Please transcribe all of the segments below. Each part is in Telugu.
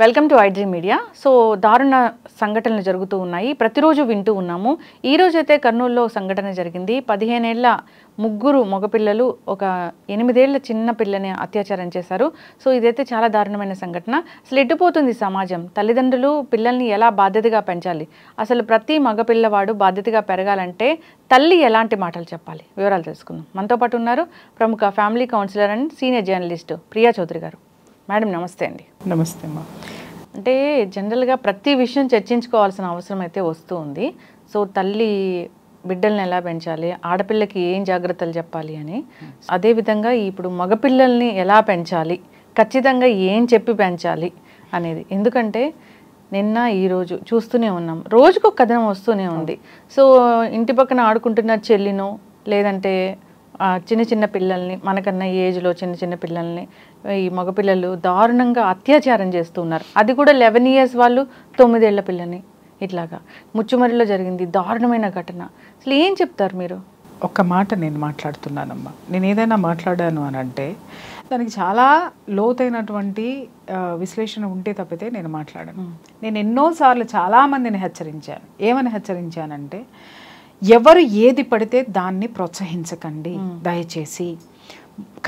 Welcome to iDream media so దారుణ సంఘటనలు జరుగుతూ ఉన్నాయి ప్రతిరోజు వింటూ ఉన్నాము అయితే కర్నూలులో సంఘటన జరిగింది పదిహేనేళ్ల ముగ్గురు మగపిల్లలు ఒక ఎనిమిదేళ్ల చిన్న పిల్లని అత్యాచారం చేశారు సో ఇదైతే చాలా దారుణమైన సంఘటన అసలు సమాజం తల్లిదండ్రులు పిల్లల్ని ఎలా బాధ్యతగా పెంచాలి అసలు ప్రతి మగపిల్లవాడు బాధ్యతగా పెరగాలంటే తల్లి ఎలాంటి మాటలు చెప్పాలి వివరాలు తెలుసుకుందాం మనతో పాటు ఉన్నారు ప్రముఖ family counsellor and senior journalist Priya Chaudhary గారు మేడం నమస్తే అండి నమస్తే అమ్మా అంటే జనరల్గా ప్రతి విషయం చర్చించుకోవాల్సిన అవసరం అయితే వస్తూ ఉంది సో తల్లి బిడ్డల్ని ఎలా పెంచాలి ఆడపిల్లకి ఏం జాగ్రత్తలు చెప్పాలి అని అదేవిధంగా ఇప్పుడు మగపిల్లల్ని ఎలా పెంచాలి ఖచ్చితంగా ఏం చెప్పి పెంచాలి అనేది ఎందుకంటే నిన్న ఈరోజు చూస్తూనే ఉన్నాం రోజుకు కథనం వస్తూనే ఉంది సో ఇంటి పక్కన ఆడుకుంటున్న చెల్లినో లేదంటే చిన్న చిన్న పిల్లల్ని మనకన్నా ఏజ్లో చిన్న చిన్న పిల్లల్ని ఈ మగపిల్లలు దారుణంగా అత్యాచారం చేస్తూ ఉన్నారు అది కూడా లెవెన్ ఇయర్స్ వాళ్ళు తొమ్మిదేళ్ల పిల్లని ఇట్లాగా ముచ్చుమరిలో జరిగింది దారుణమైన ఘటన అసలు ఏం చెప్తారు మీరు ఒక మాట నేను మాట్లాడుతున్నానమ్మా నేను ఏదైనా మాట్లాడాను అని అంటే దానికి చాలా లోతైనటువంటి విశ్లేషణ ఉంటే తప్పితే నేను మాట్లాడాను నేను ఎన్నోసార్లు చాలామందిని హెచ్చరించాను ఏమని హెచ్చరించానంటే ఎవరు ఏది పడితే దాన్ని ప్రోత్సహించకండి దయచేసి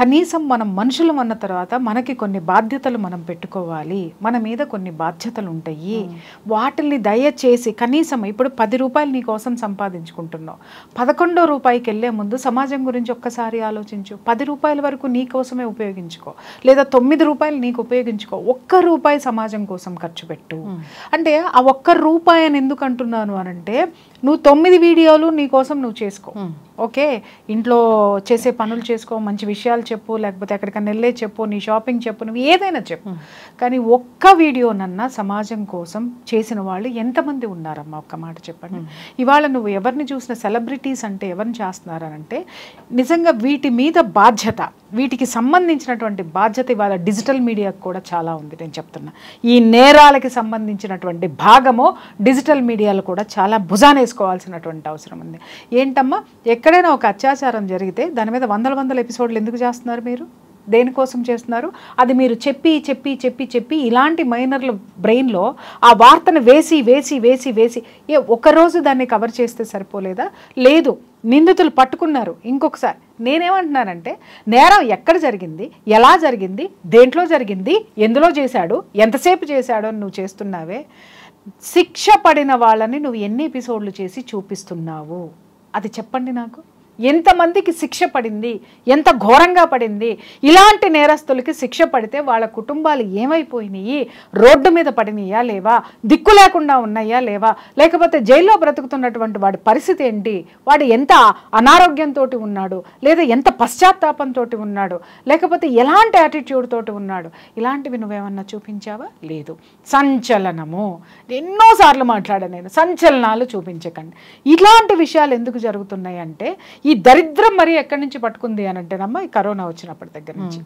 కనీసం మనం మనుషులు అన్న తర్వాత మనకి కొన్ని బాధ్యతలు మనం పెట్టుకోవాలి మన మీద కొన్ని బాధ్యతలు ఉంటాయి వాటిల్ని దయచేసి కనీసం ఇప్పుడు పది రూపాయలు నీ కోసం సంపాదించుకుంటున్నావు పదకొండో రూపాయికి వెళ్ళే ముందు సమాజం గురించి ఒక్కసారి ఆలోచించు పది రూపాయల వరకు నీ కోసమే ఉపయోగించుకో లేదా తొమ్మిది రూపాయలు నీకు ఉపయోగించుకో ఒక్క రూపాయి సమాజం కోసం ఖర్చు పెట్టు అంటే ఆ ఒక్క రూపాయి అని ఎందుకు అంటున్నాను అని అంటే నువ్వు తొమ్మిది వీడియోలు నీ కోసం నువ్వు చేసుకో ఓకే ఇంట్లో చేసే పనులు చేసుకో మంచి విషయాలు పుస్తకాలు చెప్పు లేకపోతే ఎక్కడికైనా వెళ్ళే చెప్పు నీ షాపింగ్ చెప్పు నువ్వు ఏదైనా చెప్పు కానీ ఒక్క వీడియోనన్నా సమాజం కోసం చేసిన వాళ్ళు ఎంతమంది ఉన్నారమ్మా ఒక్క మాట చెప్పండి ఇవాళ నువ్వు ఎవరిని చూసిన సెలబ్రిటీస్ అంటే ఎవరిని చేస్తున్నారంటే నిజంగా వీటి మీద బాధ్యత వీటికి సంబంధించినటువంటి బాధ్యత ఇవాళ డిజిటల్ మీడియాకు కూడా చాలా ఉంది నేను చెప్తున్నా ఈ నేరాలకి సంబంధించినటువంటి భాగము డిజిటల్ మీడియాలో కూడా చాలా భుజానేసుకోవాల్సినటువంటి అవసరం ఉంది ఏంటమ్మా ఎక్కడైనా ఒక అత్యాచారం జరిగితే దాని మీద వందల వందల ఎపిసోడ్లు ఎందుకు చేస్తారు చేస్తున్నారు మీరు దేనికోసం చేస్తున్నారు అది మీరు చెప్పి చెప్పి చెప్పి చెప్పి ఇలాంటి మైనర్ల బ్రెయిన్లో ఆ వార్తను వేసి వేసి వేసి వేసి ఏ ఒకరోజు దాన్ని కవర్ చేస్తే సరిపోలేదా లేదు నిందితులు పట్టుకున్నారు ఇంకొకసారి నేనేమంటున్నానంటే నేరం ఎక్కడ జరిగింది ఎలా జరిగింది దేంట్లో జరిగింది ఎందులో చేశాడు ఎంతసేపు చేశాడు అని నువ్వు చేస్తున్నావే శిక్ష పడిన వాళ్ళని నువ్వు ఎన్ని ఎపిసోడ్లు చేసి చూపిస్తున్నావు అది చెప్పండి నాకు ఎంతమందికి శిక్ష పడింది ఎంత ఘోరంగా పడింది ఇలాంటి నేరస్తులకి శిక్ష పడితే వాళ్ళ కుటుంబాలు ఏమైపోయినాయి రోడ్డు మీద పడినాయా లేవా దిక్కు లేకుండా ఉన్నాయా లేవా లేకపోతే జైల్లో బ్రతుకుతున్నటువంటి వాడి పరిస్థితి ఏంటి వాడు ఎంత అనారోగ్యంతో ఉన్నాడు లేదా ఎంత పశ్చాత్తాపంతో ఉన్నాడు లేకపోతే ఎలాంటి యాటిట్యూడ్ తోటి ఉన్నాడు ఇలాంటివి నువ్వేమన్నా చూపించావా లేదు సంచలనము ఎన్నోసార్లు మాట్లాడా నేను సంచలనాలు చూపించకండి ఇలాంటి విషయాలు ఎందుకు జరుగుతున్నాయి అంటే ఈ ఈ దరిద్రం మరి ఎక్కడి నుంచి పట్టుకుంది అని అంటే అమ్మ ఈ కరోనా వచ్చినప్పటి దగ్గర నుంచి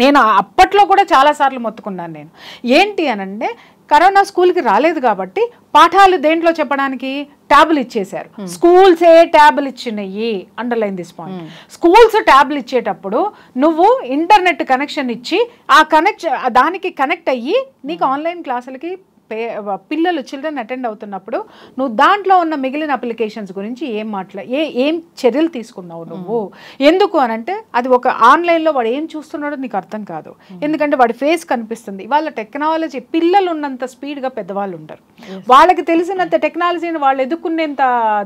నేను అప్పట్లో కూడా చాలాసార్లు మొత్తుకున్నాను నేను ఏంటి అనంటే కరోనా స్కూల్కి రాలేదు కాబట్టి పాఠాలు దేంట్లో చెప్పడానికి ట్యాబ్లు ఇచ్చేశారు స్కూల్సే ట్యాబ్లు ఇచ్చినాయి అండర్లైన్ దిస్ పాయింట్ స్కూల్స్ ట్యాబ్లు ఇచ్చేటప్పుడు నువ్వు ఇంటర్నెట్ కనెక్షన్ ఇచ్చి ఆ కనెక్ట్ దానికి కనెక్ట్ అయ్యి నీకు ఆన్లైన్ క్లాసులకి పే పిల్లలు చిల్డ్రన్ అటెండ్ అవుతున్నప్పుడు నువ్వు దాంట్లో ఉన్న మిగిలిన అప్లికేషన్స్ గురించి ఏం మాట్లా ఏ ఏం చర్యలు తీసుకున్నావు నువ్వు ఎందుకు అని అంటే అది ఒక ఆన్లైన్లో వాడు ఏం చూస్తున్నాడో నీకు అర్థం కాదు ఎందుకంటే వాడి ఫేస్ కనిపిస్తుంది వాళ్ళ టెక్నాలజీ పిల్లలు ఉన్నంత స్పీడ్గా పెద్దవాళ్ళు ఉండరు వాళ్ళకి తెలిసినంత టెక్నాలజీని వాళ్ళు ఎదుర్కొనేంత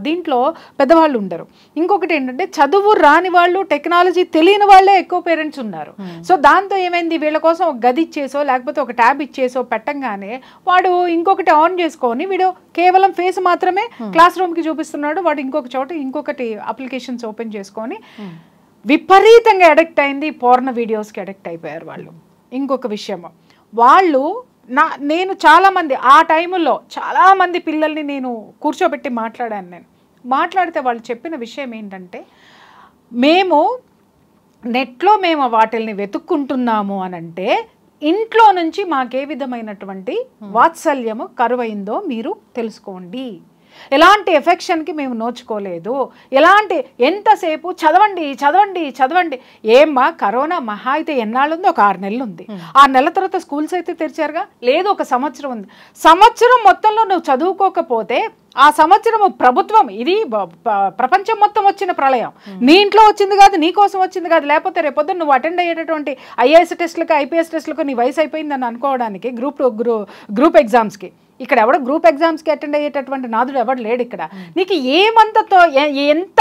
దీంట్లో పెద్దవాళ్ళు ఉండరు ఇంకొకటి ఏంటంటే చదువు రాని వాళ్ళు టెక్నాలజీ తెలియని వాళ్ళే ఎక్కువ పేరెంట్స్ ఉన్నారు సో దాంతో ఏమైంది వీళ్ళ కోసం ఒక గది ఇచ్చేసో లేకపోతే ఒక ట్యాబ్ ఇచ్చేసో పెట్టంగానే వాడు వాడు ఇంకొకటి ఆన్ చేసుకొని వీడు కేవలం ఫేస్ మాత్రమే క్లాస్ hmm. రూమ్కి చూపిస్తున్నాడు వాడు ఇంకొక చోట ఇంకొకటి అప్లికేషన్స్ ఓపెన్ చేసుకొని hmm. విపరీతంగా అడిక్ట్ అయింది పోర్న వీడియోస్కి అడిక్ట్ అయిపోయారు వాళ్ళు ఇంకొక విషయం వాళ్ళు నా నేను చాలామంది ఆ టైంలో చాలామంది పిల్లల్ని నేను కూర్చోబెట్టి మాట్లాడాను నేను మాట్లాడితే వాళ్ళు చెప్పిన విషయం ఏంటంటే మేము నెట్లో మేము వాటిల్ని వెతుక్కుంటున్నాము అని అంటే ఇంట్లో నుంచి మాకే విధమైనటువంటి వాత్సల్యము కరువైందో మీరు తెలుసుకోండి ఎలాంటి ఎఫెక్షన్కి మేము నోచుకోలేదు ఎలాంటి ఎంతసేపు చదవండి చదవండి చదవండి ఏమ్మా కరోనా మహా అయితే ఎన్నాళ్ళు ఉంది ఒక ఆరు నెలలు ఉంది ఆ నెల తర్వాత స్కూల్స్ అయితే తెరిచారుగా లేదు ఒక సంవత్సరం ఉంది సంవత్సరం మొత్తంలో నువ్వు చదువుకోకపోతే ఆ సంవత్సరము ప్రభుత్వం ఇది ప్రపంచం మొత్తం వచ్చిన ప్రళయం నీ ఇంట్లో వచ్చింది కాదు నీ కోసం వచ్చింది కాదు లేకపోతే రేపొద్దు నువ్వు అటెండ్ అయ్యేటటువంటి ఐఏఎస్ టెస్ట్లకు ఐపీఎస్ టెస్ట్లకు నీ వయసు అయిపోయిందని అనుకోవడానికి గ్రూప్ గ్రూప్ ఎగ్జామ్స్కి ఇక్కడ ఎవడ గ్రూప్ ఎగ్జామ్స్కి అటెండ్ అయ్యేటటువంటి నాదుడు ఎవడు లేడు ఇక్కడ నీకు ఏమంతతో ఎంత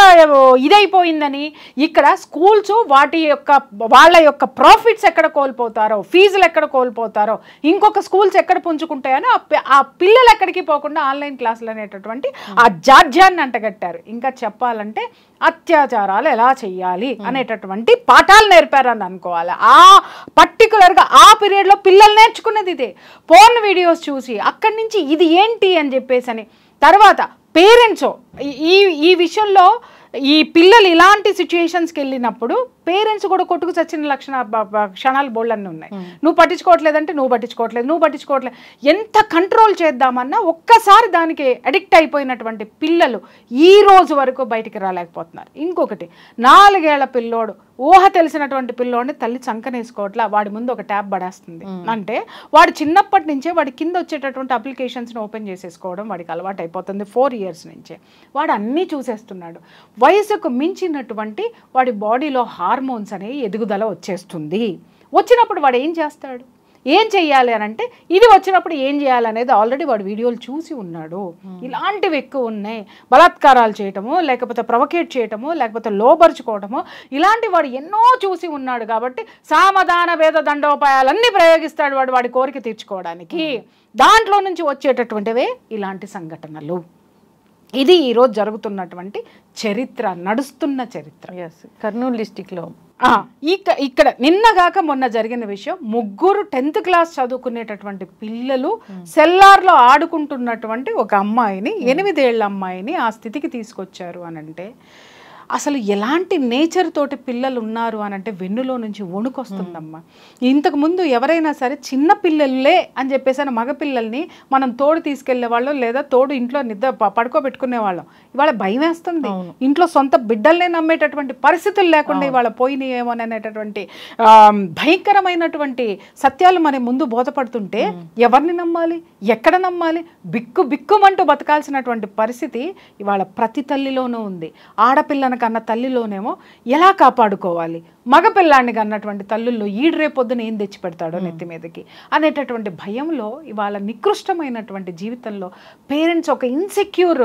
ఇదైపోయిందని ఇక్కడ స్కూల్స్ వాటి యొక్క వాళ్ళ యొక్క ప్రాఫిట్స్ ఎక్కడ కోల్పోతారో ఫీజులు ఎక్కడ కోల్పోతారో ఇంకొక స్కూల్స్ ఎక్కడ పుంజుకుంటాయనో ఆ పిల్లలు ఎక్కడికి పోకుండా ఆన్లైన్ క్లాసులు అనేటటువంటి ఆ జాడ్యాన్ని అంటగట్టారు ఇంకా చెప్పాలంటే అత్యాచారాలు ఎలా చేయాలి అనేటటువంటి పాఠాలు నేర్పారని అనుకోవాలి ఆ పర్టికులర్గా ఆ పీరియడ్లో పిల్లలు నేర్చుకున్నది ఇదే ఫోన్ వీడియోస్ చూసి అక్కడి నుంచి ఇది ఏంటి అని చెప్పేసి అని తర్వాత పేరెంట్స్ ఈ ఈ విషయంలో ఈ పిల్లలు ఇలాంటి సిచ్యుయేషన్స్కి వెళ్ళినప్పుడు పేరెంట్స్ కూడా కొట్టుకు చచ్చిన లక్షణ క్షణాలు బోళ్ళన్నీ ఉన్నాయి hmm. నువ్వు పట్టించుకోవట్లేదంటే నువ్వు పట్టించుకోవట్లేదు నువ్వు పట్టించుకోవట్లేదు ఎంత కంట్రోల్ చేద్దామన్నా ఒక్కసారి దానికి అడిక్ట్ అయిపోయినటువంటి పిల్లలు ఈ రోజు వరకు బయటికి రాలేకపోతున్నారు ఇంకొకటి నాలుగేళ్ల పిల్లోడు ఊహ తెలిసినటువంటి పిల్లోడిని తల్లి చంకనేసుకోవట్లా వాడి ముందు ఒక ట్యాబ్ పడేస్తుంది hmm. అంటే వాడు చిన్నప్పటి నుంచే వాడి కింద వచ్చేటటువంటి అప్లికేషన్స్ని ఓపెన్ చేసేసుకోవడం వాడికి అలవాటు అయిపోతుంది ఫోర్ ఇయర్స్ నుంచే వాడు అన్నీ చూసేస్తున్నాడు వయసుకు మించినటువంటి వాడి బాడీలో హార్ హార్మోన్స్ అనే ఎదుగుదల వచ్చేస్తుంది వచ్చినప్పుడు వాడు ఏం చేస్తాడు ఏం చెయ్యాలి అని అంటే ఇది వచ్చినప్పుడు ఏం చేయాలి అనేది ఆల్రెడీ వాడు వీడియోలు చూసి ఉన్నాడు ఇలాంటివి ఎక్కువ ఉన్నాయి బలాత్కారాలు చేయటము లేకపోతే ప్రొవకేట్ చేయటము లేకపోతే లోపరుచుకోవటము ఇలాంటి వాడు ఎన్నో చూసి ఉన్నాడు కాబట్టి సామధాన భేద దండోపాయాలన్నీ ప్రయోగిస్తాడు వాడు వాడి కోరిక తీర్చుకోవడానికి దాంట్లో నుంచి వచ్చేటటువంటివే ఇలాంటి సంఘటనలు ఇది ఈరోజు జరుగుతున్నటువంటి చరిత్ర నడుస్తున్న చరిత్ర కర్నూలు డిస్టిక్లో ఇక ఇక్కడ నిన్నగాక మొన్న జరిగిన విషయం ముగ్గురు టెన్త్ క్లాస్ చదువుకునేటటువంటి పిల్లలు hmm. సెల్లార్లో ఆడుకుంటున్నటువంటి ఒక అమ్మాయిని hmm. ఎనిమిదేళ్ల అమ్మాయిని ఆ స్థితికి తీసుకొచ్చారు అనంటే అసలు ఎలాంటి నేచర్ తోటి పిల్లలు ఉన్నారు అని అంటే వెన్నులో నుంచి వణుకొస్తుందమ్మా ఇంతకుముందు ఎవరైనా సరే చిన్న పిల్లలే అని చెప్పేసి మగపిల్లల్ని మనం తోడు తీసుకెళ్లే వాళ్ళం లేదా తోడు ఇంట్లో నిద్ర పడుకోబెట్టుకునే వాళ్ళం ఇవాళ భయం వేస్తుంది ఇంట్లో సొంత బిడ్డల్నే నమ్మేటటువంటి పరిస్థితులు లేకుండా ఇవాళ పోయినాయేమో అనేటటువంటి భయంకరమైనటువంటి సత్యాలు మన ముందు బోధపడుతుంటే ఎవరిని నమ్మాలి ఎక్కడ నమ్మాలి బిక్కు బిక్కుమంటూ బతకాల్సినటువంటి పరిస్థితి ఇవాళ ప్రతి తల్లిలోనూ ఉంది ఆడపిల్లను కన్న తల్లిలోనేమో ఎలా కాపాడుకోవాలి మగపిల్లాన్ని కన్నటువంటి తల్లుల్లో ఈడు ఈడ్రేపొద్దున ఏం తెచ్చి పెడతాడో నెత్తి మీదకి అనేటటువంటి భయంలో ఇవాళ నికృష్టమైనటువంటి జీవితంలో పేరెంట్స్ ఒక ఇన్సెక్యూర్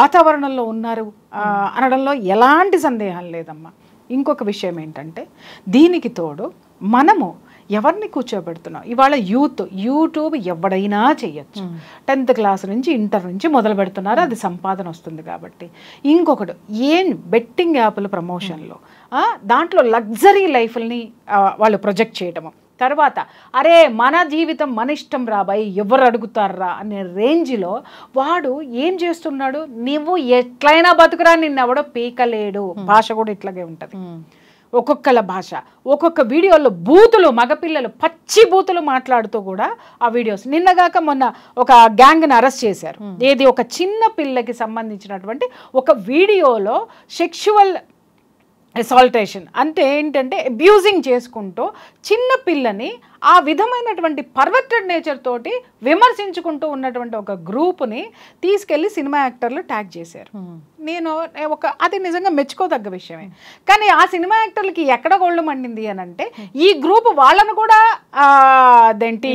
వాతావరణంలో ఉన్నారు అనడంలో ఎలాంటి సందేహం లేదమ్మా ఇంకొక విషయం ఏంటంటే దీనికి తోడు మనము ఎవరిని కూర్చోబెడుతున్నావు ఇవాళ యూత్ యూట్యూబ్ ఎవడైనా చేయొచ్చు hmm. టెన్త్ క్లాస్ నుంచి ఇంటర్ నుంచి మొదలు పెడుతున్నారు అది సంపాదన వస్తుంది కాబట్టి ఇంకొకటి ఏం బెట్టింగ్ యాప్లు ప్రమోషన్లో hmm. దాంట్లో లగ్జరీ లైఫ్ని వాళ్ళు ప్రొజెక్ట్ చేయడము తర్వాత అరే మన జీవితం మన ఇష్టం రాబాయి ఎవరు అడుగుతారా అనే రేంజ్లో వాడు ఏం చేస్తున్నాడు నువ్వు ఎట్లయినా బతుకురా నిన్నెవడో పీకలేడు hmm. భాష కూడా ఇట్లాగే ఉంటుంది ఒక్కొక్కల భాష ఒక్కొక్క వీడియోలో బూతులు మగపిల్లలు పచ్చి బూతులు మాట్లాడుతూ కూడా ఆ వీడియోస్ నిన్నగాక మొన్న ఒక గ్యాంగ్ని అరెస్ట్ చేశారు ఏది ఒక చిన్న పిల్లకి సంబంధించినటువంటి ఒక వీడియోలో సెక్షువల్ అసాల్టేషన్ అంటే ఏంటంటే అబ్యూజింగ్ చేసుకుంటూ చిన్న పిల్లని ఆ విధమైనటువంటి పర్వర్టెడ్ నేచర్ తోటి విమర్శించుకుంటూ ఉన్నటువంటి ఒక గ్రూప్ని తీసుకెళ్ళి సినిమా యాక్టర్లు ట్యాగ్ చేశారు నేను ఒక అది నిజంగా మెచ్చుకోదగ్గ విషయమే కానీ ఆ సినిమా యాక్టర్లకి ఎక్కడ గోళ్ళు మండింది అని అంటే ఈ గ్రూప్ వాళ్ళను కూడా అదేంటి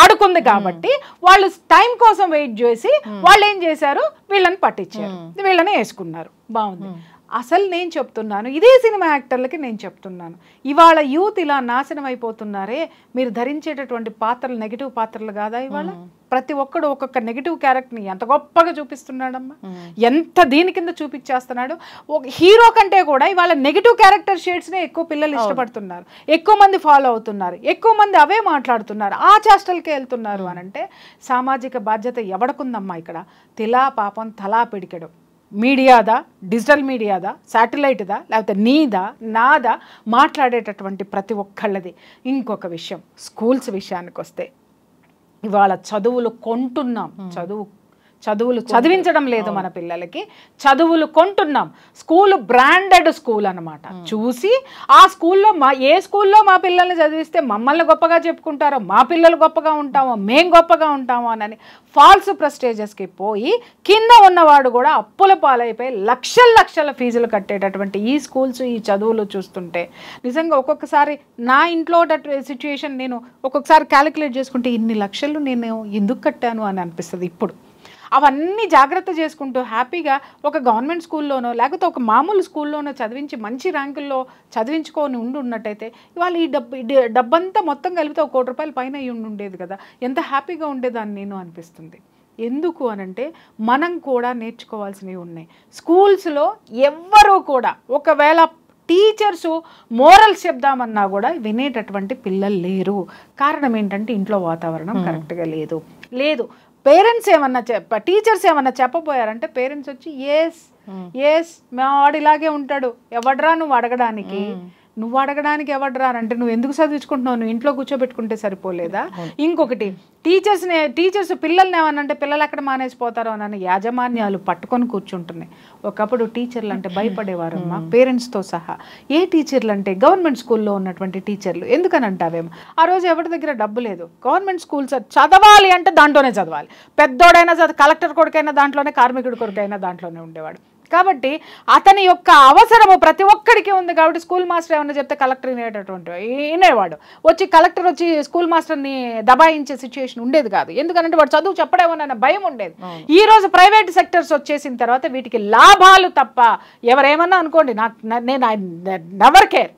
ఆడుకుంది కాబట్టి వాళ్ళు టైం కోసం వెయిట్ చేసి వాళ్ళు ఏం చేశారు వీళ్ళని పట్టించారు వీళ్ళని వేసుకున్నారు బాగుంది అసలు నేను చెప్తున్నాను ఇదే సినిమా యాక్టర్లకి నేను చెప్తున్నాను ఇవాళ యూత్ ఇలా నాశనం అయిపోతున్నారే మీరు మీరు ధరించేటటువంటి పాత్రలు నెగిటివ్ పాత్రలు కాదా ఇవాళ ప్రతి ఒక్కడు ఒక్కొక్క నెగిటివ్ క్యారెక్టర్ని ఎంత గొప్పగా చూపిస్తున్నాడమ్మా ఎంత దీని కింద చూపించేస్తున్నాడు ఒక హీరో కంటే కూడా ఇవాళ నెగిటివ్ క్యారెక్టర్ షేడ్స్నే ఎక్కువ పిల్లలు ఇష్టపడుతున్నారు ఎక్కువ మంది ఫాలో అవుతున్నారు ఎక్కువ మంది అవే మాట్లాడుతున్నారు ఆ చేష్టలకే వెళ్తున్నారు అనంటే సామాజిక బాధ్యత ఎవడకుందమ్మా ఇక్కడ తిలా పాపం తలా పిడికెడు మీడియాదా డిజిటల్ మీడియాదా శాటిలైట్దా లేకపోతే నీదా నాదా మాట్లాడేటటువంటి ప్రతి ఒక్కళ్ళది ఇంకొక విషయం స్కూల్స్ విషయానికి వస్తే ఇవాళ చదువులు కొంటున్నాం చదువు చదువులు చదివించడం లేదు మన పిల్లలకి చదువులు కొంటున్నాం స్కూల్ బ్రాండెడ్ స్కూల్ అనమాట చూసి ఆ స్కూల్లో మా ఏ స్కూల్లో మా పిల్లల్ని చదివిస్తే మమ్మల్ని గొప్పగా చెప్పుకుంటారో మా పిల్లలు గొప్పగా ఉంటామో మేం గొప్పగా ఉంటామో అని ఫాల్స్ ప్రెస్టేజెస్కి పోయి కింద ఉన్నవాడు కూడా అప్పుల పాలైపోయి లక్షల లక్షల ఫీజులు కట్టేటటువంటి ఈ స్కూల్స్ ఈ చదువులు చూస్తుంటే నిజంగా ఒక్కొక్కసారి నా ఇంట్లో సిచ్యువేషన్ నేను ఒక్కొక్కసారి క్యాలిక్యులేట్ చేసుకుంటే ఇన్ని లక్షలు నేను ఎందుకు కట్టాను అని అనిపిస్తుంది ఇప్పుడు అవన్నీ జాగ్రత్త చేసుకుంటూ హ్యాపీగా ఒక గవర్నమెంట్ స్కూల్లోనో లేకపోతే ఒక మామూలు స్కూల్లోనో చదివించి మంచి ర్యాంకుల్లో చదివించుకొని ఉండి ఉన్నట్టయితే ఇవాళ ఈ డబ్బు డబ్బంతా మొత్తం కలిపితే ఒక కోటి రూపాయల పైన అయ్యి ఉండేది కదా ఎంత హ్యాపీగా ఉండేదాన్ని నేను అనిపిస్తుంది ఎందుకు అనంటే మనం కూడా నేర్చుకోవాల్సినవి ఉన్నాయి స్కూల్స్లో ఎవ్వరూ కూడా ఒకవేళ టీచర్సు మోరల్స్ చెప్దామన్నా కూడా వినేటటువంటి పిల్లలు లేరు కారణం ఏంటంటే ఇంట్లో వాతావరణం కరెక్ట్గా లేదు లేదు పేరెంట్స్ ఏమన్నా చెప్ప టీచర్స్ ఏమన్నా చెప్పబోయారంటే పేరెంట్స్ వచ్చి ఎస్ ఎస్ మా వాడు ఇలాగే ఉంటాడు ఎవడ్రా నువ్వు అడగడానికి నువ్వు అడగడానికి ఎవరు అంటే నువ్వు ఎందుకు చదివించుకుంటున్నావు నువ్వు ఇంట్లో కూర్చోబెట్టుకుంటే సరిపోలేదా ఇంకొకటి టీచర్స్ని టీచర్స్ పిల్లల్ని ఏమనంటే పిల్లలు ఎక్కడ మానేసిపోతారో అని యాజమాన్యాలు పట్టుకొని కూర్చుంటున్నాయి ఒకప్పుడు టీచర్లు అంటే భయపడేవారమ్మా పేరెంట్స్తో సహా ఏ టీచర్లు అంటే గవర్నమెంట్ స్కూల్లో ఉన్నటువంటి టీచర్లు ఎందుకని అంటావేమో ఆ రోజు ఎవరి దగ్గర డబ్బు లేదు గవర్నమెంట్ స్కూల్స్ చదవాలి అంటే దాంట్లోనే చదవాలి పెద్దోడైనా కలెక్టర్ కొడుకైనా దాంట్లోనే కార్మికుడి కొడుకైనా దాంట్లోనే ఉండేవాడు కాబట్టి అతని యొక్క అవసరము ప్రతి ఒక్కడికి ఉంది కాబట్టి స్కూల్ మాస్టర్ ఏమన్నా చెప్తే కలెక్టర్ వినేటటువంటి వినేవాడు వచ్చి కలెక్టర్ వచ్చి స్కూల్ మాస్టర్ని దబాయించే సిచ్యువేషన్ ఉండేది కాదు ఎందుకంటే వాడు చదువు చెప్పడేమోనన్న భయం ఉండేది ఈ రోజు ప్రైవేట్ సెక్టర్స్ వచ్చేసిన తర్వాత వీటికి లాభాలు తప్ప ఎవరేమన్నా అనుకోండి నాకు నేను నెవర్ కేర్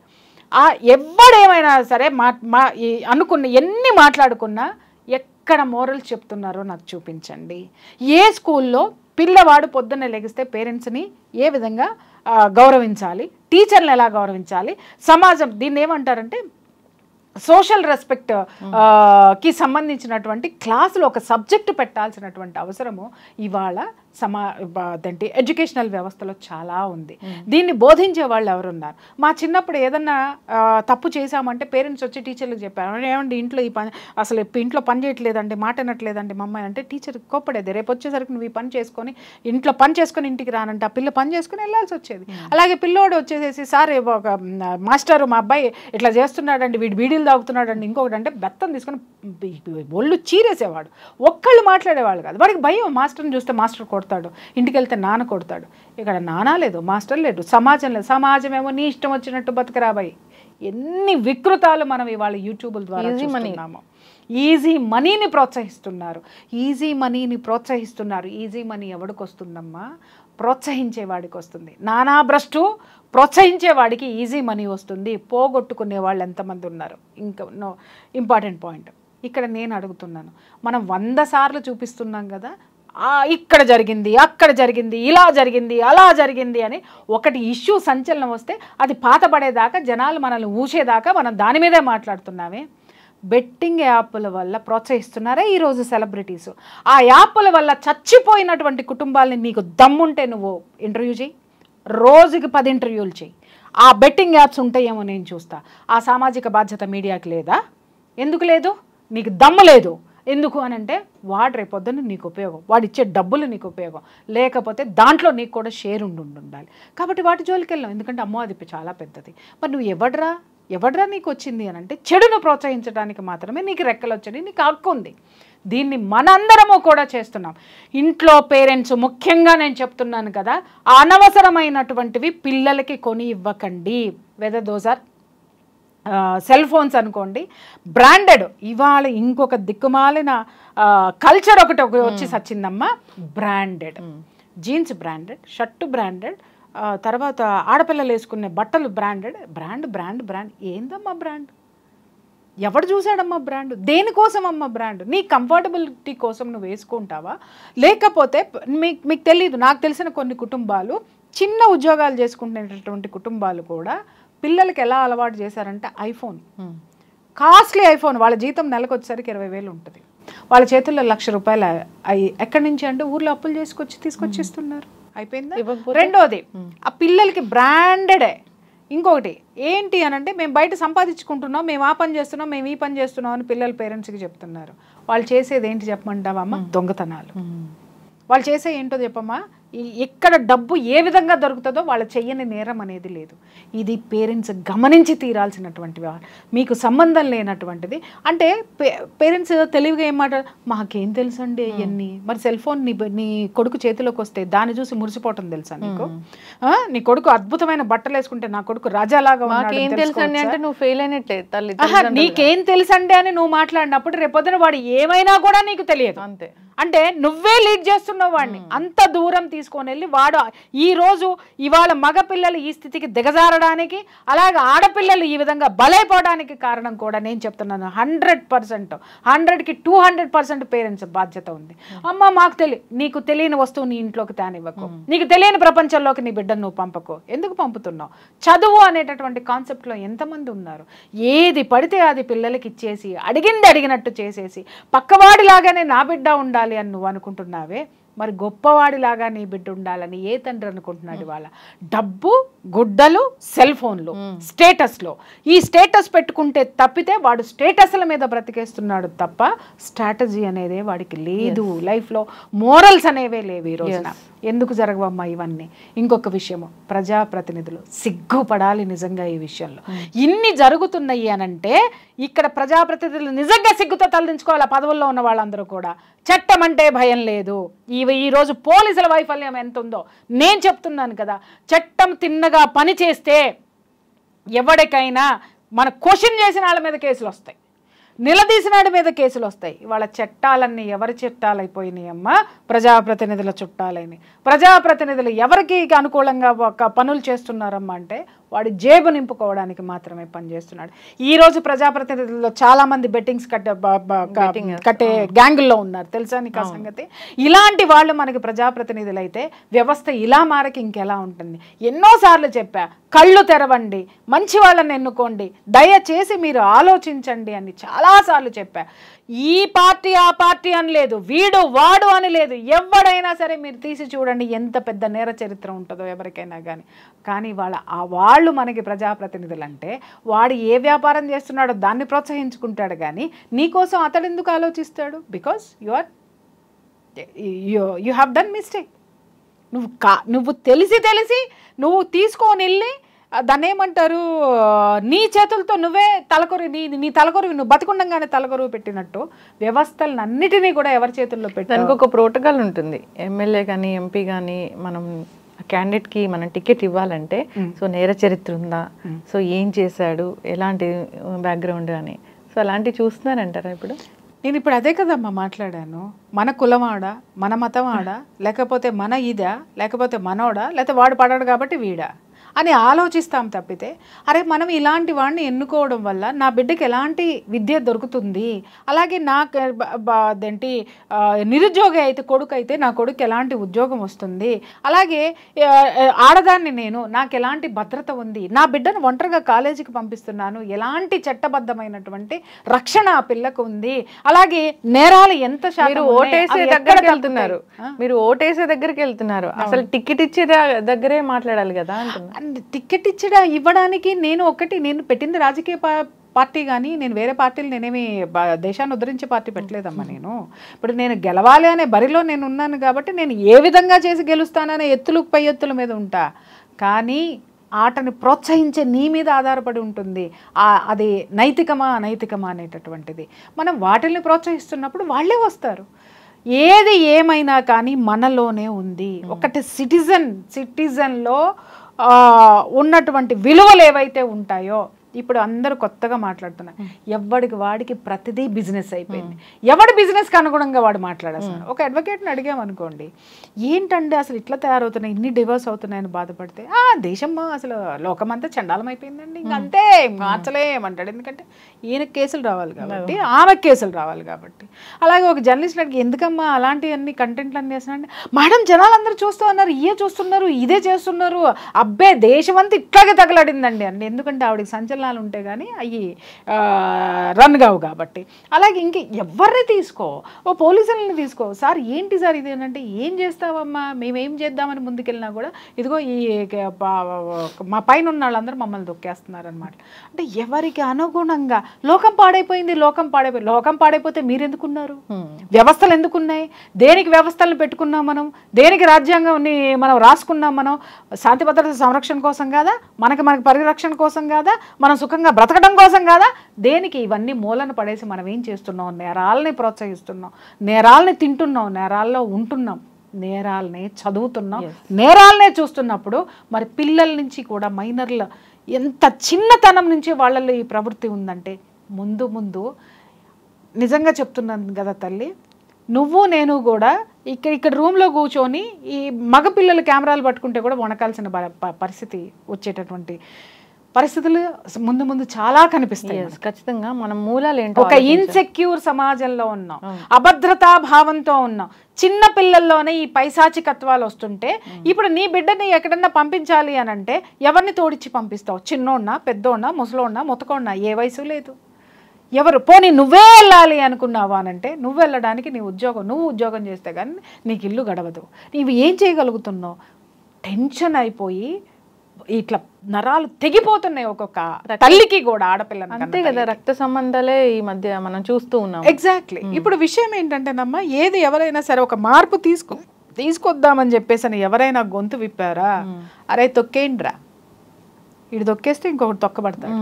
ఎవడేమైనా సరే మా మా అనుకున్న ఎన్ని మాట్లాడుకున్నా ఎక్కడ మోరల్ చెప్తున్నారో నాకు చూపించండి ఏ స్కూల్లో పిల్లవాడు పొద్దున్న లెగిస్తే పేరెంట్స్ని ఏ విధంగా గౌరవించాలి టీచర్ని ఎలా గౌరవించాలి సమాజం దీన్ని ఏమంటారంటే సోషల్ రెస్పెక్ట్ కి సంబంధించినటువంటి క్లాసులు ఒక సబ్జెక్టు పెట్టాల్సినటువంటి అవసరము ఇవాళ సమా అదేంటి ఎడ్యుకేషనల్ వ్యవస్థలో చాలా ఉంది దీన్ని బోధించే వాళ్ళు ఎవరున్నారు మా చిన్నప్పుడు ఏదన్నా తప్పు చేశామంటే పేరెంట్స్ వచ్చి టీచర్లకు చెప్పారు ఏమండి ఇంట్లో ఈ పని అసలు ఇంట్లో పని చేయట్లేదండి మాట అనట్లేదండి అమ్మాయి అంటే టీచర్ కోప్పడేది రేపు వచ్చేసరికి నువ్వు ఈ పని చేసుకొని ఇంట్లో పని చేసుకొని ఇంటికి రానంటే ఆ పిల్ల పని చేసుకుని వెళ్ళాల్సి వచ్చేది అలాగే పిల్లోడు వచ్చేసేసి సార్ ఒక మాస్టర్ మా అబ్బాయి ఇట్లా చేస్తున్నాడండి వీడి బీడీలు తాగుతున్నాడండి ఇంకొకటి అంటే బెత్తం తీసుకొని ఒళ్ళు చీరేసేవాడు ఒక్కళ్ళు మాట్లాడేవాళ్ళు కాదు వాడికి భయం మాస్టర్ని చూస్తే మాస్టర్ కొడుతుంది కొడతాడు ఇంటికి వెళ్తే నాన్న కొడతాడు ఇక్కడ నానా లేదు మాస్టర్ లేదు సమాజం లేదు సమాజం ఏమో నీ ఇష్టం వచ్చినట్టు బతకరాబాయి ఎన్ని వికృతాలు మనం ఇవాళ యూట్యూబ్ ద్వారా చూస్తున్నాము ఈజీ మనీని ప్రోత్సహిస్తున్నారు ఈజీ మనీని ప్రోత్సహిస్తున్నారు ఈజీ మనీ ఎవడికి వస్తుందమ్మా ప్రోత్సహించేవాడికి వస్తుంది నానా భ్రష్టు ప్రోత్సహించేవాడికి ఈజీ మనీ వస్తుంది పోగొట్టుకునే వాళ్ళు ఎంతమంది ఉన్నారు ఇంకా నో ఇంపార్టెంట్ పాయింట్ ఇక్కడ నేను అడుగుతున్నాను మనం వంద సార్లు చూపిస్తున్నాం కదా ఇక్కడ జరిగింది అక్కడ జరిగింది ఇలా జరిగింది అలా జరిగింది అని ఒకటి ఇష్యూ సంచలనం వస్తే అది పాతపడేదాకా జనాలు మనల్ని ఊసేదాకా మనం దాని మీదే మాట్లాడుతున్నామే బెట్టింగ్ యాప్ల వల్ల ప్రోత్సహిస్తున్నారే ఈరోజు సెలబ్రిటీస్ ఆ యాప్ల వల్ల చచ్చిపోయినటువంటి కుటుంబాలని నీకు దమ్ముంటే నువ్వు ఇంటర్వ్యూ చేయి రోజుకి పది ఇంటర్వ్యూలు చేయి ఆ బెట్టింగ్ యాప్స్ ఉంటాయేమో నేను చూస్తా ఆ సామాజిక బాధ్యత మీడియాకి లేదా ఎందుకు లేదు నీకు దమ్ము లేదు ఎందుకు అని అంటే వాడు రేపొద్దున నీకు ఉపయోగం వాడు ఇచ్చే డబ్బులు నీకు ఉపయోగం లేకపోతే దాంట్లో నీకు కూడా షేర్ ఉండి ఉండాలి కాబట్టి వాటి జోలికి వెళ్ళాం ఎందుకంటే అమ్మో అది చాలా పెద్దది మరి నువ్వు ఎవడరా ఎవడరా నీకు వచ్చింది అని అంటే చెడును ప్రోత్సహించడానికి మాత్రమే నీకు రెక్కలు వచ్చాయి నీకు హక్కు ఉంది దీన్ని మనందరము కూడా చేస్తున్నాం ఇంట్లో పేరెంట్స్ ముఖ్యంగా నేను చెప్తున్నాను కదా అనవసరమైనటువంటివి పిల్లలకి కొని ఇవ్వకండి whether those are cell phones అనుకోండి బ్రాండెడ్ ఇవాళ ఇంకొక దిక్కుమాలిన కల్చర్ ఒకటి వచ్చి సచ్చిందమ్మా branded jeans branded shirt branded తర్వాత ఆడపిల్లలు వేసుకునే బట్టలు బ్రాండెడ్ బ్రాండ్ బ్రాండ్ బ్రాండ్ ఏందమ్మా బ్రాండ్ ఎవడు చూసాడమ్మా బ్రాండ్ దేనికోసం అమ్మా బ్రాండ్ నీ కంఫర్టబిలిటీ కోసం నువ్వు వేసుకుంటావా లేకపోతే మీకు మీకు తెలియదు నాకు తెలిసిన కొన్ని కుటుంబాలు చిన్న ఉద్యోగాలు చేసుకుంటున్నటువంటి కుటుంబాలు కూడా పిల్లలకి ఎలా అలవాటు చేశారంటే ఐఫోన్ కాస్ట్లీ ఐఫోన్ వాళ్ళ జీతం నెలకు వచ్చేసరికి ఇరవై వేలు ఉంటుంది వాళ్ళ చేతుల్లో లక్ష రూపాయలు అవి ఎక్కడి నుంచి అంటే ఊర్లో అప్పులు చేసుకొచ్చి తీసుకొచ్చేస్తున్నారు అయిపోయిందా రెండోది ఆ పిల్లలకి బ్రాండెడే ఇంకొకటి ఏంటి అని అంటే మేము బయట సంపాదించుకుంటున్నాం మేము ఆ పని చేస్తున్నాం మేము ఈ పని చేస్తున్నాం అని పిల్లల పేరెంట్స్కి చెప్తున్నారు వాళ్ళు చేసేది ఏంటి చెప్పమంటావా అమ్మ దొంగతనాలు వాళ్ళు చేసే ఏంటో చెప్పమ్మా ఎక్కడ డబ్బు ఏ విధంగా దొరుకుతుందో వాళ్ళు చెయ్యని నేరం అనేది లేదు ఇది పేరెంట్స్ గమనించి తీరాల్సినటువంటి వ్యవహారం మీకు సంబంధం లేనటువంటిది అంటే పేరెంట్స్ తెలివిగా ఏం మాట మాకేం అండి ఇవన్నీ మరి సెల్ ఫోన్ నీ నీ కొడుకు చేతిలోకి వస్తే దాన్ని చూసి మురిసిపోవటం తెలుసా నీకు నీ కొడుకు అద్భుతమైన బట్టలు వేసుకుంటే నా కొడుకు రాజాలాగా తెలుసండి అంటే నువ్వు ఫెయిల్ అయినట్టే తల్లి నీకేం తెలుసండి అని నువ్వు మాట్లాడినప్పుడు రేపొద్దున వాడు ఏమైనా కూడా నీకు తెలియదు అంతే అంటే నువ్వే లీడ్ చేస్తున్నావు వాడిని అంత దూరం తీసుకొని వెళ్ళి వాడు ఈరోజు ఇవాళ మగపిల్లలు ఈ స్థితికి దిగజారడానికి అలాగే ఆడపిల్లలు ఈ విధంగా బలైపోవడానికి కారణం కూడా నేను చెప్తున్నాను హండ్రెడ్ పర్సెంట్ హండ్రెడ్కి టూ హండ్రెడ్ పర్సెంట్ పేరెంట్స్ బాధ్యత ఉంది అమ్మ మాకు తెలియ నీకు తెలియని వస్తువు నీ ఇంట్లోకి తానివ్వకు నీకు తెలియని ప్రపంచంలోకి నీ బిడ్డను నువ్వు పంపకు ఎందుకు పంపుతున్నావు చదువు అనేటటువంటి కాన్సెప్ట్లో ఎంతమంది ఉన్నారు ఏది పడితే అది పిల్లలకి ఇచ్చేసి అడిగింది అడిగినట్టు చేసేసి పక్కవాడిలాగానే నా బిడ్డ ఉండాలి అని నువ్వు అనుకుంటున్నావే మరి గొప్పవాడిలాగా నీ బిడ్డ ఉండాలని ఏ తండ్రి అనుకుంటున్నాడు వాళ్ళ డబ్బు గుడ్డలు సెల్ ఫోన్లు స్టేటస్లో ఈ స్టేటస్ పెట్టుకుంటే తప్పితే వాడు స్టేటస్ల మీద బ్రతికేస్తున్నాడు తప్ప స్ట్రాటజీ అనేదే వాడికి లేదు లైఫ్లో మోరల్స్ అనేవే లేవు ఈ రోజున ఎందుకు జరగవమ్మా ఇవన్నీ ఇంకొక విషయము ప్రజాప్రతినిధులు సిగ్గుపడాలి నిజంగా ఈ విషయంలో ఇన్ని జరుగుతున్నాయి అనంటే ఇక్కడ ప్రజాప్రతినిధులు నిజంగా సిగ్గుతో తలదించుకోవాలి పదవుల్లో ఉన్న వాళ్ళందరూ కూడా చట్టం అంటే భయం లేదు ఈ ఈరోజు పోలీసుల వైఫల్యం ఎంత ఉందో నేను చెప్తున్నాను కదా చట్టం తిన్నగా పని చేస్తే ఎవరికైనా మన క్వశ్చన్ చేసిన వాళ్ళ మీద కేసులు వస్తాయి నిలదీసినాడి మీద కేసులు వస్తాయి వాళ్ళ చట్టాలన్నీ ఎవరి చట్టాలైపోయినాయి అమ్మ ప్రజాప్రతినిధుల చుట్టాలైనవి ప్రజాప్రతినిధులు ఎవరికి అనుకూలంగా ఒక పనులు చేస్తున్నారమ్మా అంటే వాడు జేబు నింపుకోవడానికి మాత్రమే పనిచేస్తున్నాడు ఈ రోజు ప్రజాప్రతినిధుల్లో చాలా మంది బెట్టింగ్స్ కట్టే కట్టే గ్యాంగుల్లో ఉన్నారు తెలుసా నీకు ఆ సంగతి ఇలాంటి వాళ్ళు మనకి ప్రజాప్రతినిధులు అయితే వ్యవస్థ ఇలా మారకి ఇంకెలా ఉంటుంది ఎన్నోసార్లు చెప్పా కళ్ళు తెరవండి మంచి వాళ్ళని ఎన్నుకోండి దయచేసి మీరు ఆలోచించండి అని చాలాసార్లు చెప్పా ఈ పార్టీ ఆ పార్టీ అని లేదు వీడు వాడు అని లేదు ఎవడైనా సరే మీరు తీసి చూడండి ఎంత పెద్ద నేర చరిత్ర ఉంటుందో ఎవరికైనా కానీ కానీ వాళ్ళ ఆ వాళ్ళు మనకి ప్రజాప్రతినిధులు అంటే వాడు ఏ వ్యాపారం చేస్తున్నాడో దాన్ని ప్రోత్సహించుకుంటాడు కానీ నీకోసం అతడు ఎందుకు ఆలోచిస్తాడు because you are you have done mistake నువ్వు కా నువ్వు తెలిసి తెలిసి నువ్వు తీసుకొని వెళ్ళి దాన్ని ఏమంటారు నీ చేతులతో నువ్వే తలకొరి నీ నీ తలకొరి నువ్వు బతికుండగానే తలకొరువు పెట్టినట్టు వ్యవస్థలను అన్నిటినీ కూడా ఎవరి చేతుల్లో పెట్టి ఒక ప్రోటోకాల్ ఉంటుంది ఎమ్మెల్యే కానీ ఎంపీ కానీ మనం క్యాండిడేట్కి మనం టికెట్ ఇవ్వాలంటే సో నేర చరిత్ర ఉందా సో ఏం చేశాడు ఎలాంటి బ్యాక్గ్రౌండ్ అని సో అలాంటివి చూస్తున్నారంటారా ఇప్పుడు నేను ఇప్పుడు అదే కదమ్మా మాట్లాడాను మన కులమాడ మన మతమాడా లేకపోతే మన ఇదా లేకపోతే మనోడా లేకపోతే వాడు పడాడు కాబట్టి వీడా అని ఆలోచిస్తాం తప్పితే అరే మనం ఇలాంటి వాడిని ఎన్నుకోవడం వల్ల నా బిడ్డకి ఎలాంటి విద్య దొరుకుతుంది అలాగే నా అదేంటి నిరుద్యోగి అయితే కొడుకు అయితే నా కొడుకు ఎలాంటి ఉద్యోగం వస్తుంది అలాగే ఆడదాన్ని నేను నాకు ఎలాంటి భద్రత ఉంది నా బిడ్డను ఒంటరిగా కాలేజీకి పంపిస్తున్నాను ఎలాంటి చట్టబద్ధమైనటువంటి రక్షణ ఆ పిల్లకు ఉంది అలాగే నేరాలు ఎంత శాతం ఓటేసే దగ్గరకు వెళ్తున్నారు మీరు ఓటేసే దగ్గరికి వెళ్తున్నారు అసలు టికెట్ ఇచ్చే దగ్గరే మాట్లాడాలి కదా టికెట్ ఇచ్చడా ఇవ్వడానికి నేను ఒకటి నేను పెట్టింది రాజకీయ పార్టీ కానీ నేను వేరే పార్టీలు నేనేమి దేశాన్ని ఉద్ధరించే పార్టీ పెట్టలేదమ్మా నేను ఇప్పుడు నేను గెలవాలి అనే బరిలో నేను ఉన్నాను కాబట్టి నేను ఏ విధంగా చేసి గెలుస్తాననే ఎత్తులు పై ఎత్తుల మీద ఉంటా కానీ ఆటని ప్రోత్సహించే నీ మీద ఆధారపడి ఉంటుంది అది నైతికమా అనైతికమా అనేటటువంటిది మనం వాటిల్ని ప్రోత్సహిస్తున్నప్పుడు వాళ్ళే వస్తారు ఏది ఏమైనా కానీ మనలోనే ఉంది ఒకటి సిటిజన్ సిటిజన్లో ఉన్నటువంటి విలువలు ఏవైతే ఉంటాయో ఇప్పుడు అందరూ కొత్తగా మాట్లాడుతున్నారు ఎవడికి వాడికి ప్రతిదీ బిజినెస్ అయిపోయింది ఎవడి బిజినెస్కి అనుగుణంగా వాడు మాట్లాడేస్తున్నారు ఒక అడ్వకేట్ని అడిగామనుకోండి ఏంటండి అసలు ఇట్లా తయారవుతున్నాయి ఇన్ని డివోర్స్ అవుతున్నాయని బాధపడితే ఆ దేశం అసలు లోకం అంతా చండాలం అయిపోయిందండి ఇంకంతే మార్చలేమంటాడు ఎందుకంటే ఈయన కేసులు రావాలి కాబట్టి ఆమె కేసులు రావాలి కాబట్టి అలాగే ఒక జర్నలిస్ట్ అడిగి ఎందుకమ్మా అలాంటి అన్ని కంటెంట్లు అన్నీ చేస్తున్నారంటే మేడం అందరూ చూస్తూ ఉన్నారు ఇయే చూస్తున్నారు ఇదే చేస్తున్నారు అబ్బే దేశం అంతా ఇట్లాగే తగలాడిందండి అండి ఎందుకంటే ఆవిడకి సంచలనం విత్తనాలు ఉంటే కానీ అవి రన్ కావు కాబట్టి అలాగే ఇంక ఎవరిని తీసుకో ఓ పోలీసులను తీసుకో సార్ ఏంటి సార్ ఇది అంటే ఏం చేస్తావమ్మా మేమేం చేద్దామని ముందుకెళ్ళినా కూడా ఇదిగో ఈ మా పైన ఉన్న వాళ్ళందరూ మమ్మల్ని దొక్కేస్తున్నారు అనమాట అంటే ఎవరికి అనుగుణంగా లోకం పాడైపోయింది లోకం పాడైపోయి లోకం పాడైపోతే మీరు ఎందుకున్నారు వ్యవస్థలు ఎందుకున్నాయి దేనికి వ్యవస్థలను పెట్టుకున్నాం మనం దేనికి రాజ్యాంగం మనం రాసుకున్నాం మనం శాంతి భద్రత సంరక్షణ కోసం కాదా మనకి మనకి పరిరక్షణ కోసం కాదా మనం సుఖంగా బ్రతకడం కోసం కాదా దేనికి ఇవన్నీ మూలను పడేసి మనం ఏం చేస్తున్నాం నేరాలని ప్రోత్సహిస్తున్నాం నేరాలని తింటున్నాం నేరాల్లో ఉంటున్నాం నేరాలని చదువుతున్నాం నేరాలనే చూస్తున్నప్పుడు మరి పిల్లల నుంచి కూడా మైనర్ల ఎంత చిన్నతనం నుంచి వాళ్ళల్లో ఈ ప్రవృత్తి ఉందంటే ముందు ముందు నిజంగా చెప్తున్నాను కదా తల్లి నువ్వు నేను కూడా ఇక్కడ ఇక్కడ రూమ్లో కూర్చొని ఈ మగపిల్లలు కెమెరాలు పట్టుకుంటే కూడా వణకాల్సిన పరిస్థితి వచ్చేటటువంటి పరిస్థితులు ముందు ముందు చాలా కనిపిస్తాయి ఖచ్చితంగా మనం మూలాలు ఏంటో ఒక ఇన్సెక్యూర్ సమాజంలో ఉన్నాం అభద్రతా భావంతో ఉన్నాం చిన్న పిల్లల్లోనే ఈ పైశాచికత్వాలు వస్తుంటే hmm. ఇప్పుడు నీ బిడ్డని ఎక్కడన్నా పంపించాలి అని అంటే ఎవరిని తోడిచ్చి పంపిస్తావు చిన్నోన్నా పెద్దోన్నా ముసలోన్నా ముతకోన్నా ఏ వయసు లేదు ఎవరు పోనీ నువ్వే వెళ్ళాలి అనుకున్నావా అంటే నువ్వు వెళ్ళడానికి నీ ఉద్యోగం నువ్వు ఉద్యోగం చేస్తే కానీ నీకు ఇల్లు గడవదు నీవు ఏం చేయగలుగుతున్నావు టెన్షన్ అయిపోయి ఇట్లా నరాలు తెగిపోతున్నాయి ఒక్కొక్క తల్లికి కూడా ఆడపిల్ల అంతే కదా రక్త సంబంధాలే ఈ మధ్య మనం చూస్తూ ఉన్నాం ఎగ్జాక్ట్లీ ఇప్పుడు విషయం ఏంటంటేనమ్మా ఏది ఎవరైనా సరే ఒక మార్పు తీసుకో తీసుకొద్దామని చెప్పేసి ఎవరైనా గొంతు విప్పారా అరే తొక్కేండ్రా ఇది తొక్కేస్తే ఇంకొకటి తొక్కబడతాడు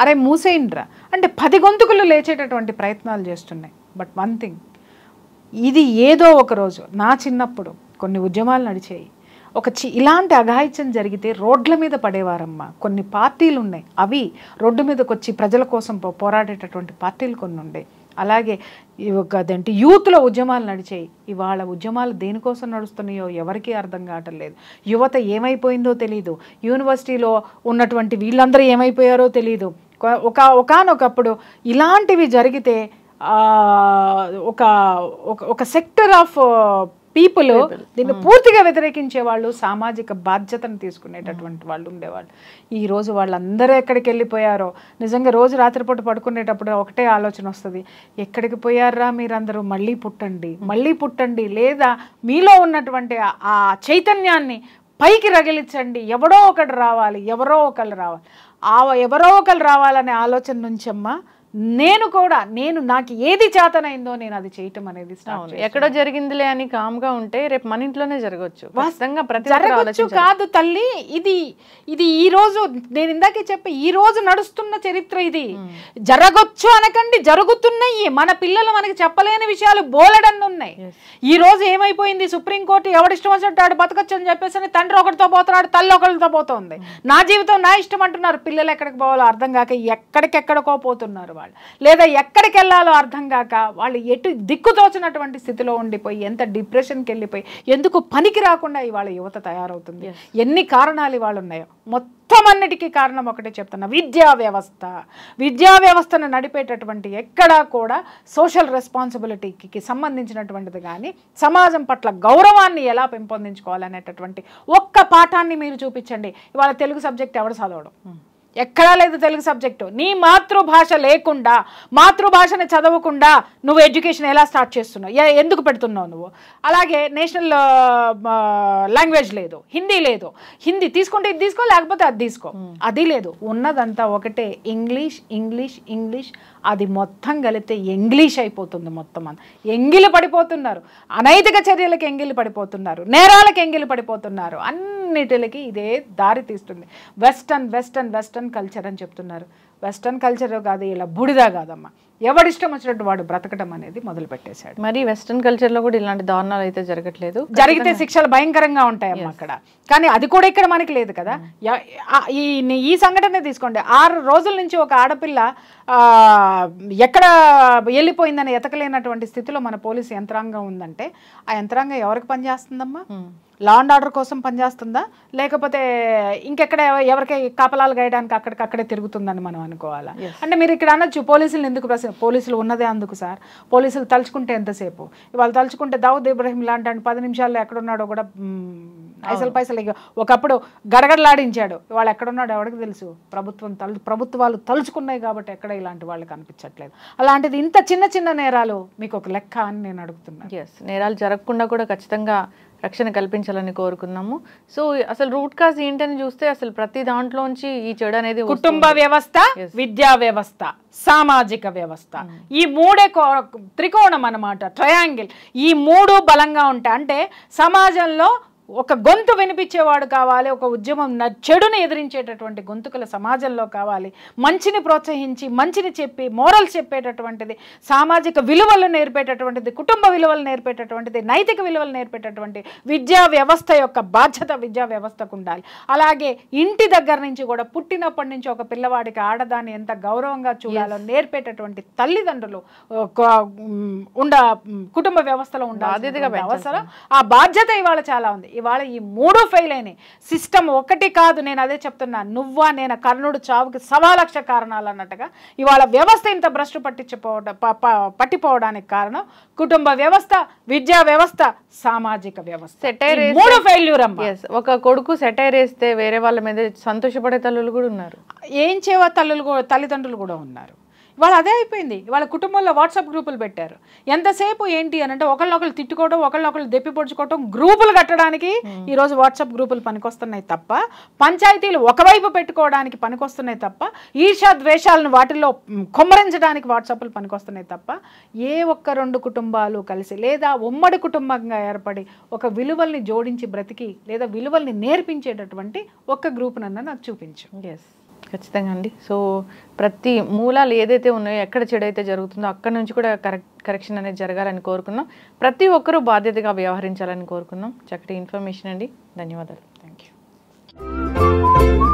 అరే మూసేయండిరా అంటే పది గొంతుకులు లేచేటటువంటి ప్రయత్నాలు చేస్తున్నాయి బట్ వన్ థింగ్ ఇది ఏదో ఒక రోజు నా చిన్నప్పుడు కొన్ని ఉద్యమాలు నడిచాయి ఒక చి ఇలాంటి అఘాయిత్యం జరిగితే రోడ్ల మీద పడేవారమ్మా కొన్ని పార్టీలు ఉన్నాయి అవి రోడ్డు మీదకి వచ్చి ప్రజల కోసం పోరాడేటటువంటి పార్టీలు కొన్ని ఉండేవి అలాగే అదేంటి యూత్లో ఉద్యమాలు నడిచాయి ఇవాళ ఉద్యమాలు దేనికోసం నడుస్తున్నాయో ఎవరికీ అర్థం కావటం లేదు యువత ఏమైపోయిందో తెలియదు యూనివర్సిటీలో ఉన్నటువంటి వీళ్ళందరూ ఏమైపోయారో తెలియదు ఒక ఒకనొకప్పుడు ఇలాంటివి జరిగితే ఒక ఒక సెక్టర్ ఆఫ్ పీపుల్ దీన్ని hmm. పూర్తిగా వ్యతిరేకించే వాళ్ళు సామాజిక బాధ్యతను తీసుకునేటటువంటి hmm. వాళ్ళు ఉండేవాళ్ళు ఈ రోజు వాళ్ళందరూ ఎక్కడికి వెళ్ళిపోయారో నిజంగా రోజు రాత్రిపూట పడుకునేటప్పుడు ఒకటే ఆలోచన వస్తుంది ఎక్కడికి పోయారా మీరందరూ మళ్ళీ పుట్టండి hmm. మళ్ళీ పుట్టండి లేదా మీలో ఉన్నటువంటి ఆ చైతన్యాన్ని పైకి రగిలించండి ఎవడో ఒకడు రావాలి ఎవరో ఒకళ్ళు రావాలి ఆ ఎవరో ఒకళ్ళు రావాలనే ఆలోచన నుంచమ్మా నేను కూడా నేను నాకు ఏది చేతనైందో నేను అది చేయటం అనేది ఎక్కడో జరిగిందిలే అని కామ్గా ఉంటే రేపు మన ఇంట్లోనే జరగవచ్చు వాస్తవంగా జరగవచ్చు కాదు తల్లి ఇది ఇది ఈ రోజు నేను ఇందాకే చెప్పి ఈ రోజు నడుస్తున్న చరిత్ర ఇది జరగొచ్చు అనకండి జరుగుతున్నాయి మన పిల్లలు మనకి చెప్పలేని విషయాలు బోలెడన్ని ఉన్నాయి ఈ రోజు ఏమైపోయింది సుప్రీంకోర్టు ఇష్టం వచ్చినట్టు ఆడు బతకొచ్చు అని చెప్పేసి తండ్రి ఒకరితో పోతున్నాడు తల్లి ఒకరితో పోతుంది నా జీవితం నా ఇష్టం అంటున్నారు పిల్లలు ఎక్కడికి పోవాలో అర్థం కాక ఎక్కడికెక్కడికో పోతున్నారు వాళ్ళు లేదా ఎక్కడికి వెళ్ళాలో అర్థం కాక వాళ్ళు ఎటు దిక్కుతోచినటువంటి స్థితిలో ఉండిపోయి ఎంత డిప్రెషన్కి వెళ్ళిపోయి ఎందుకు పనికి రాకుండా ఇవాళ యువత తయారవుతుంది ఎన్ని కారణాలు ఇవాళ ఉన్నాయో మొత్తం అన్నిటికీ కారణం ఒకటే చెప్తున్నా విద్యా వ్యవస్థ విద్యా వ్యవస్థను నడిపేటటువంటి ఎక్కడా కూడా సోషల్ రెస్పాన్సిబిలిటీకి సంబంధించినటువంటిది కానీ సమాజం పట్ల గౌరవాన్ని ఎలా పెంపొందించుకోవాలనేటటువంటి ఒక్క పాఠాన్ని మీరు చూపించండి ఇవాళ తెలుగు సబ్జెక్ట్ ఎవడు చదవడం hmm. ఎక్కడా లేదు తెలుగు సబ్జెక్టు నీ మాతృభాష లేకుండా మాతృభాషని చదవకుండా నువ్వు ఎడ్యుకేషన్ ఎలా స్టార్ట్ చేస్తున్నావు ఎందుకు పెడుతున్నావు నువ్వు అలాగే నేషనల్ లాంగ్వేజ్ లేదు హిందీ లేదు హిందీ తీసుకుంటే ఇది తీసుకో లేకపోతే అది తీసుకో అది లేదు ఉన్నదంతా ఒకటే ఇంగ్లీష్ ఇంగ్లీష్ ఇంగ్లీష్ అది మొత్తం కలిపితే ఇంగ్లీష్ అయిపోతుంది మొత్తం అంత ఎంగిలి పడిపోతున్నారు అనైతిక చర్యలకు ఎంగిలి పడిపోతున్నారు నేరాలకు ఎంగిలి పడిపోతున్నారు అన్ని అన్నిటికి ఇదే దారి తీస్తుంది వెస్టర్న్ వెస్టర్న్ వెస్టర్న్ కల్చర్ అని చెప్తున్నారు వెస్టర్న్ కల్చర్ కాదు ఇలా బుడిదా కాదమ్మా ఎవడిష్టం వచ్చినట్టు వాడు బ్రతకడం అనేది మొదలు పెట్టేశాడు మరి వెస్టర్న్ కల్చర్ లో కూడా ఇలాంటి దారుణాలు అయితే జరగట్లేదు జరిగితే శిక్షలు భయంకరంగా ఉంటాయి అక్కడ కానీ అది కూడా ఇక్కడ మనకి లేదు కదా ఈ ఈ సంఘటన తీసుకోండి ఆరు రోజుల నుంచి ఒక ఆడపిల్ల ఎక్కడ వెళ్ళిపోయిందని ఎతకలేనటువంటి స్థితిలో మన పోలీసు యంత్రాంగం ఉందంటే ఆ యంత్రాంగం ఎవరికి పనిచేస్తుందమ్మా లా అండ్ ఆర్డర్ కోసం పనిచేస్తుందా లేకపోతే ఇంకెక్కడ ఎవరికి కాపలాలు గేయడానికి అక్కడికక్కడే తిరుగుతుందని మనం అనుకోవాలా అంటే మీరు ఇక్కడ అనొచ్చు పోలీసులు ఎందుకు పోలీసులు ఉన్నదే అందుకు సార్ పోలీసులు తలుచుకుంటే ఎంతసేపు ఇవాళ తలుచుకుంటే దావుద్ ఇబ్రహీం లాంటి పది నిమిషాల్లో ఎక్కడున్నాడో కూడా పైసలు పైసలు ఒకప్పుడు గడగడలాడించాడు వాళ్ళు ఎక్కడున్నాడు ఎవరికి తెలుసు ప్రభుత్వం తలు ప్రభుత్వాలు తలుచుకున్నాయి కాబట్టి ఎక్కడ ఇలాంటి వాళ్ళు కనిపించట్లేదు అలాంటిది ఇంత చిన్న చిన్న నేరాలు మీకు ఒక లెక్క అని నేను అడుగుతున్నాను ఎస్ నేరాలు జరగకుండా కూడా ఖచ్చితంగా రక్షణ కల్పించాలని కోరుకున్నాము సో అసలు రూట్ కాజ్ ఏంటని చూస్తే అసలు ప్రతి దాంట్లోంచి ఈ చెడు అనేది కుటుంబ వ్యవస్థ విద్యా వ్యవస్థ సామాజిక వ్యవస్థ hmm. ఈ మూడే త్రికోణం అనమాట ట్రయాంగిల్ ఈ మూడు బలంగా ఉంటాయి అంటే సమాజంలో ఒక గొంతు వినిపించేవాడు కావాలి ఒక ఉద్యమం చెడును ఎదిరించేటటువంటి గొంతుకుల సమాజంలో కావాలి మంచిని ప్రోత్సహించి మంచిని చెప్పి మోరల్ చెప్పేటటువంటిది సామాజిక విలువలు నేర్పేటటువంటిది కుటుంబ విలువలు నేర్పేటటువంటిది నైతిక విలువలు నేర్పేటటువంటి విద్యా వ్యవస్థ యొక్క బాధ్యత విద్యా వ్యవస్థకు ఉండాలి అలాగే ఇంటి దగ్గర నుంచి కూడా పుట్టినప్పటి నుంచి ఒక పిల్లవాడికి ఆడదాన్ని ఎంత గౌరవంగా చూడాలో నేర్పేటటువంటి తల్లిదండ్రులు ఉండ కుటుంబ వ్యవస్థలో ఉండాలి అవసరం ఆ బాధ్యత ఇవాళ చాలా ఉంది ఇవాళ ఈ మూడు ఫెయిల్ అయినాయి సిస్టమ్ ఒకటి కాదు నేను అదే చెప్తున్నా నువ్వా నేను కర్ణుడు చావుకి సవా లక్ష కారణాలు అన్నట్టుగా ఇవాళ వ్యవస్థ ఇంత భ్రష్టు పట్టించిపోవడం పట్టిపోవడానికి కారణం కుటుంబ వ్యవస్థ విద్యా వ్యవస్థ సామాజిక వ్యవస్థ సెటైర్ మూడు ఫెయిల్యూర్ ఒక కొడుకు సెటైర్ వేస్తే వేరే వాళ్ళ మీద సంతోషపడే తల్లులు కూడా ఉన్నారు ఏం చేయవ తల్లులు కూడా తల్లిదండ్రులు కూడా ఉన్నారు వాళ్ళు అదే అయిపోయింది వాళ్ళ కుటుంబంలో వాట్సాప్ గ్రూపులు పెట్టారు ఎంతసేపు ఏంటి అని అంటే ఒకళ్ళొకళ్ళు తిట్టుకోవడం ఒకళ్ళొకళ్ళు దెప్పి పొడుచుకోవడం గ్రూపులు కట్టడానికి ఈరోజు వాట్సాప్ గ్రూపులు పనికొస్తున్నాయి తప్ప పంచాయతీలు ఒకవైపు పెట్టుకోవడానికి పనికొస్తున్నాయి తప్ప ఈర్షా ద్వేషాలను వాటిల్లో కొమ్మరించడానికి వాట్సాప్లు పనికొస్తున్నాయి తప్ప ఏ ఒక్క రెండు కుటుంబాలు కలిసి లేదా ఉమ్మడి కుటుంబంగా ఏర్పడి ఒక విలువల్ని జోడించి బ్రతికి లేదా విలువల్ని నేర్పించేటటువంటి ఒక్క నన్ను నాకు చూపించు ఎస్ ఖచ్చితంగా అండి సో ప్రతి మూలాలు ఏదైతే ఉన్నాయో ఎక్కడ చెడైతే జరుగుతుందో అక్కడ నుంచి కూడా కరెక్షన్ అనేది జరగాలని కోరుకున్నాం ప్రతి ఒక్కరూ బాధ్యతగా వ్యవహరించాలని కోరుకున్నాం చక్కటి ఇన్ఫర్మేషన్ అండి ధన్యవాదాలు థ్యాంక్ యూ